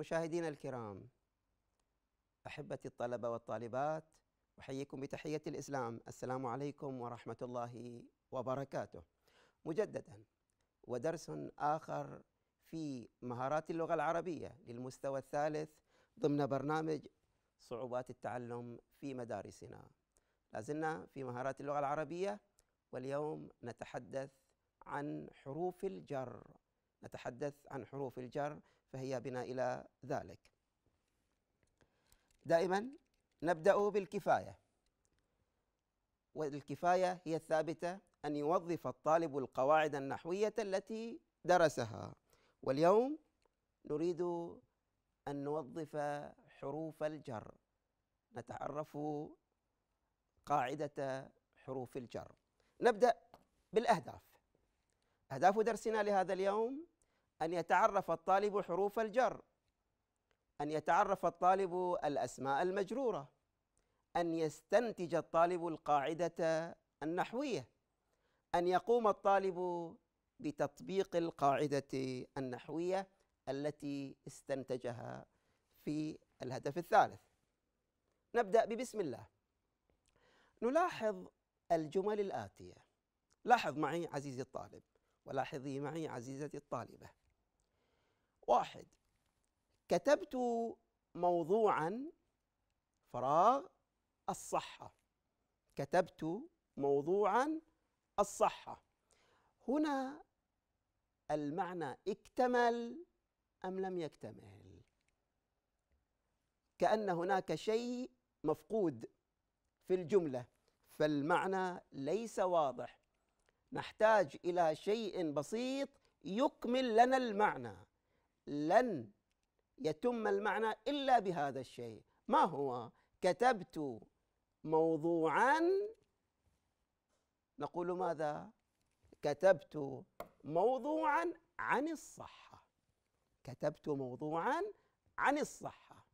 مشاهدينا الكرام احبتي الطلبه والطالبات احييكم بتحيه الاسلام السلام عليكم ورحمه الله وبركاته مجددا ودرس اخر في مهارات اللغه العربيه للمستوى الثالث ضمن برنامج صعوبات التعلم في مدارسنا لازلنا في مهارات اللغه العربيه واليوم نتحدث عن حروف الجر نتحدث عن حروف الجر فهي بنا الى ذلك دائما نبدا بالكفايه والكفايه هي الثابته ان يوظف الطالب القواعد النحويه التي درسها واليوم نريد ان نوظف حروف الجر نتعرف قاعده حروف الجر نبدا بالاهداف اهداف درسنا لهذا اليوم أن يتعرف الطالب حروف الجر أن يتعرف الطالب الأسماء المجرورة أن يستنتج الطالب القاعدة النحوية أن يقوم الطالب بتطبيق القاعدة النحوية التي استنتجها في الهدف الثالث نبدأ ببسم الله نلاحظ الجمل الآتية لاحظ معي عزيزي الطالب ولاحظي معي عزيزتي الطالبة واحد كتبت موضوعا فراغ الصحة كتبت موضوعا الصحة هنا المعنى اكتمل أم لم يكتمل كأن هناك شيء مفقود في الجملة فالمعنى ليس واضح نحتاج إلى شيء بسيط يكمل لنا المعنى لن يتم المعنى الا بهذا الشيء ما هو كتبت موضوعا نقول ماذا كتبت موضوعا عن الصحه كتبت موضوعا عن الصحه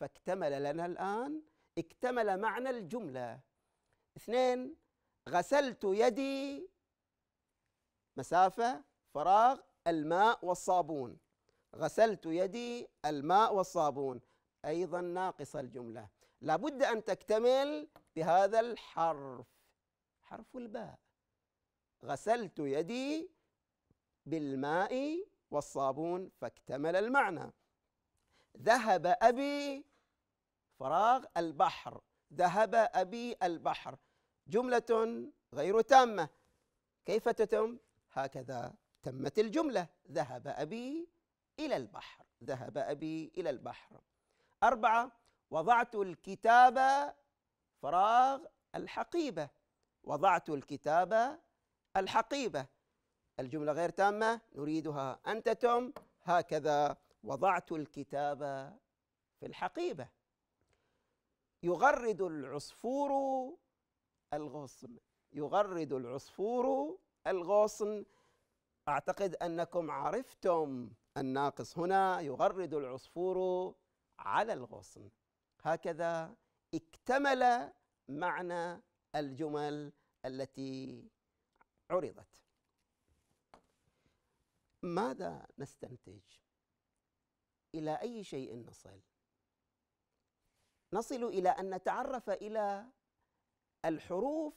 فاكتمل لنا الان اكتمل معنى الجمله اثنين غسلت يدي مسافه فراغ الماء والصابون غسلت يدي الماء والصابون أيضا ناقص الجملة لابد أن تكتمل بهذا الحرف حرف الباء غسلت يدي بالماء والصابون فاكتمل المعنى ذهب أبي فراغ البحر ذهب أبي البحر جملة غير تامة كيف تتم؟ هكذا تمت الجملة ذهب أبي إلى البحر ذهب أبي إلى البحر أربعة وضعت الكتاب فراغ الحقيبة وضعت الكتاب الحقيبة الجملة غير تامة نريدها أنت تم هكذا وضعت الكتاب في الحقيبة يغرد العصفور الغصن يغرد العصفور الغصن أعتقد أنكم عرفتم الناقص هنا يغرد العصفور على الغصن هكذا اكتمل معنى الجمل التي عرضت ماذا نستنتج الى اي شيء نصل نصل الى ان نتعرف الى الحروف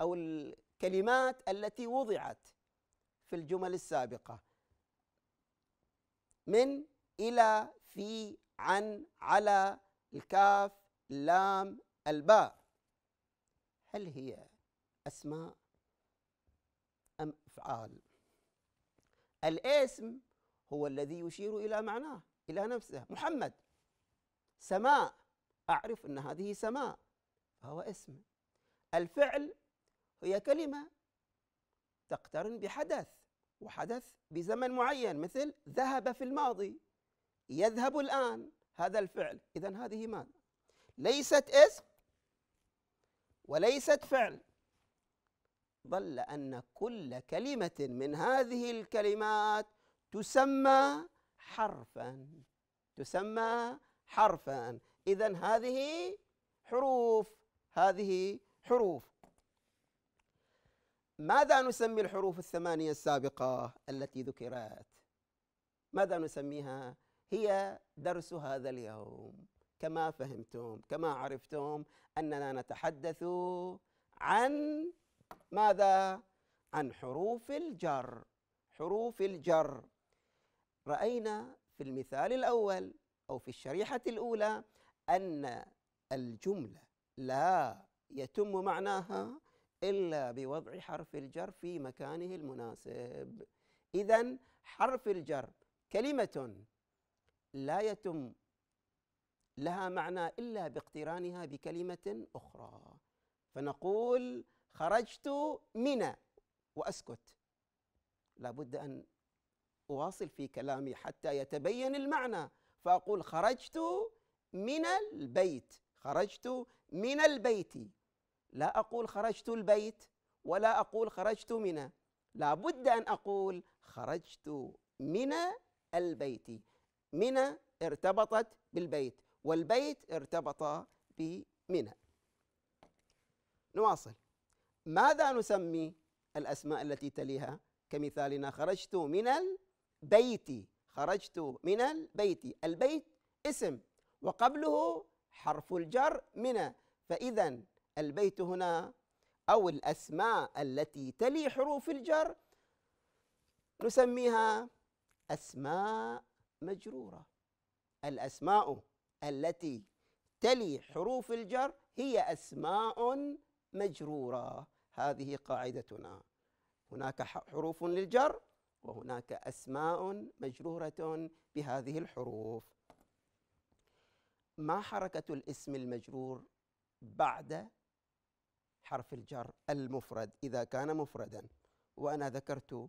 او الكلمات التي وضعت في الجمل السابقه من إلى في عن على الكاف اللام الباء هل هي أسماء أم أفعال الاسم هو الذي يشير إلى معناه إلى نفسه محمد سماء أعرف أن هذه سماء فهو اسم الفعل هي كلمة تقترن بحدث وحدث بزمن معين مثل ذهب في الماضي يذهب الآن هذا الفعل إذا هذه ماذا؟ ليست اسم وليست فعل ظل أن كل كلمة من هذه الكلمات تسمى حرفا تسمى حرفا إذا هذه حروف هذه حروف ماذا نسمي الحروف الثمانية السابقة التي ذكرت؟ ماذا نسميها؟ هي درس هذا اليوم كما فهمتم كما عرفتم أننا نتحدث عن ماذا؟ عن حروف الجر حروف الجر رأينا في المثال الأول أو في الشريحة الأولى أن الجملة لا يتم معناها إلا بوضع حرف الجر في مكانه المناسب إذا حرف الجر كلمة لا يتم لها معنى إلا باقترانها بكلمة أخرى فنقول خرجت من وأسكت لابد أن أواصل في كلامي حتى يتبين المعنى فأقول خرجت من البيت خرجت من البيت لا أقول خرجت البيت ولا أقول خرجت منى لابد أن أقول خرجت من البيت منى ارتبطت بالبيت والبيت ارتبط بمنى نواصل ماذا نسمي الأسماء التي تليها كمثالنا خرجت من البيت خرجت من البيت البيت اسم وقبله حرف الجر من فإذا البيت هنا أو الأسماء التي تلي حروف الجر نسميها أسماء مجرورة الأسماء التي تلي حروف الجر هي أسماء مجرورة هذه قاعدتنا هناك حروف للجر وهناك أسماء مجرورة بهذه الحروف ما حركة الاسم المجرور بعد حرف الجر المفرد إذا كان مفردا وأنا ذكرت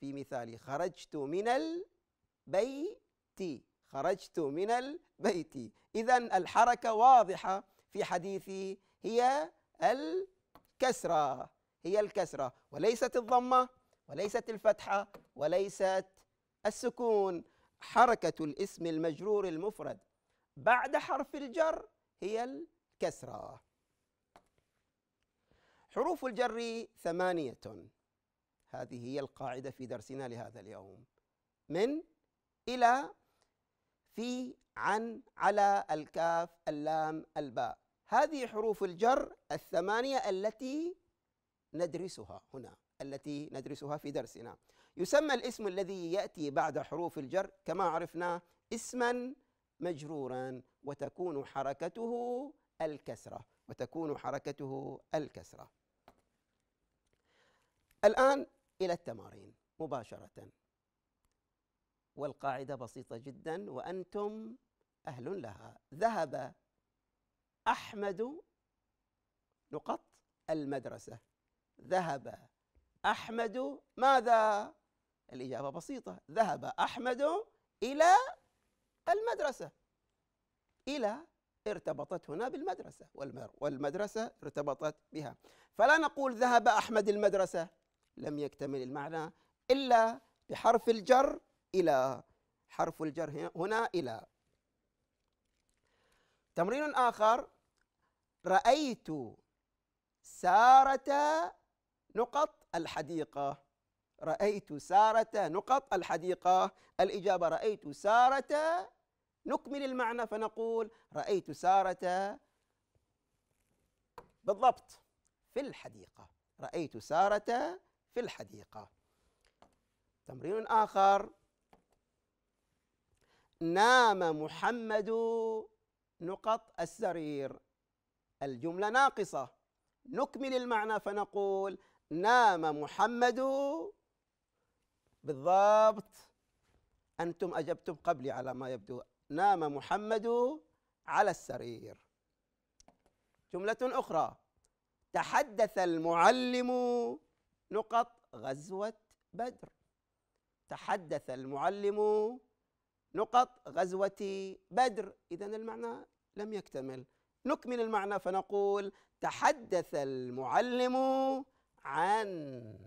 في مثالي خرجت من البيت خرجت من البيت إذا الحركة واضحة في حديثي هي الكسرة هي الكسرة وليست الضمة وليست الفتحة وليست السكون حركة الاسم المجرور المفرد بعد حرف الجر هي الكسره حروف الجر ثمانية هذه هي القاعدة في درسنا لهذا اليوم من إلى في عن على الكاف اللام الباء هذه حروف الجر الثمانية التي ندرسها هنا التي ندرسها في درسنا يسمى الاسم الذي يأتي بعد حروف الجر كما عرفنا اسما مجرورا وتكون حركته الكسرة وتكون حركته الكسرة الآن إلى التمارين مباشرة والقاعدة بسيطة جدا وأنتم أهل لها ذهب أحمد نقط المدرسة ذهب أحمد ماذا؟ الإجابة بسيطة ذهب أحمد إلى المدرسة إلى ارتبطت هنا بالمدرسة والمدرسة ارتبطت بها فلا نقول ذهب أحمد المدرسة لم يكتمل المعنى إلا بحرف الجر إلى حرف الجر هنا إلى تمرين آخر رأيت سارة نقط الحديقة رأيت سارة نقط الحديقة الإجابة رأيت سارة نكمل المعنى فنقول رأيت سارة بالضبط في الحديقة رأيت سارة في الحديقة تمرين آخر نام محمد نقط السرير الجملة ناقصة نكمل المعنى فنقول نام محمد بالضبط أنتم أجبتم قبلي على ما يبدو نام محمد على السرير جملة أخرى تحدث المعلم نقط غزوة بدر تحدث المعلم نقط غزوة بدر إذا المعنى لم يكتمل نكمل المعنى فنقول تحدث المعلم عن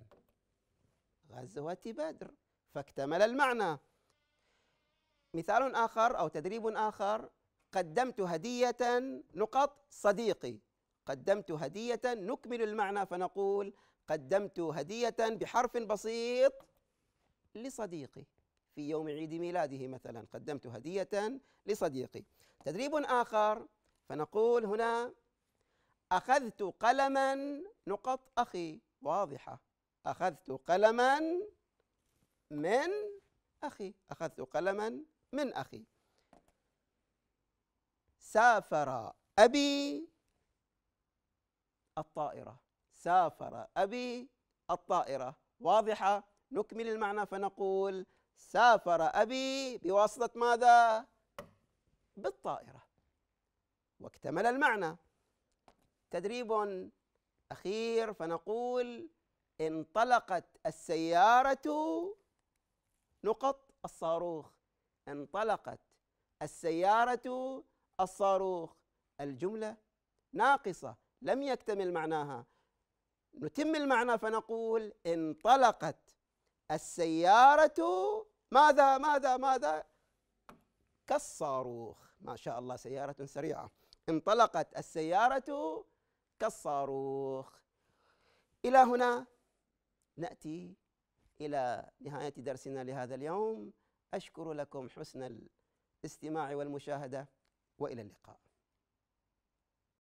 غزوة بدر فاكتمل المعنى مثال آخر أو تدريب آخر قدمت هدية نقط صديقي قدمت هدية نكمل المعنى فنقول قدمت هدية بحرف بسيط لصديقي في يوم عيد ميلاده مثلا قدمت هدية لصديقي تدريب آخر فنقول هنا أخذت قلما نقط أخي واضحة أخذت قلما من أخي أخذت قلما من أخي سافر أبي الطائرة سافر أبي الطائرة واضحة نكمل المعنى فنقول سافر أبي بواسطة ماذا؟ بالطائرة واكتمل المعنى تدريب أخير فنقول انطلقت السيارة نقط الصاروخ انطلقت السيارة الصاروخ الجملة ناقصة لم يكتمل معناها نتم المعنى فنقول انطلقت السيارة ماذا ماذا ماذا كالصاروخ ما شاء الله سيارة سريعة انطلقت السيارة كالصاروخ إلى هنا نأتي إلى نهاية درسنا لهذا اليوم أشكر لكم حسن الاستماع والمشاهدة وإلى اللقاء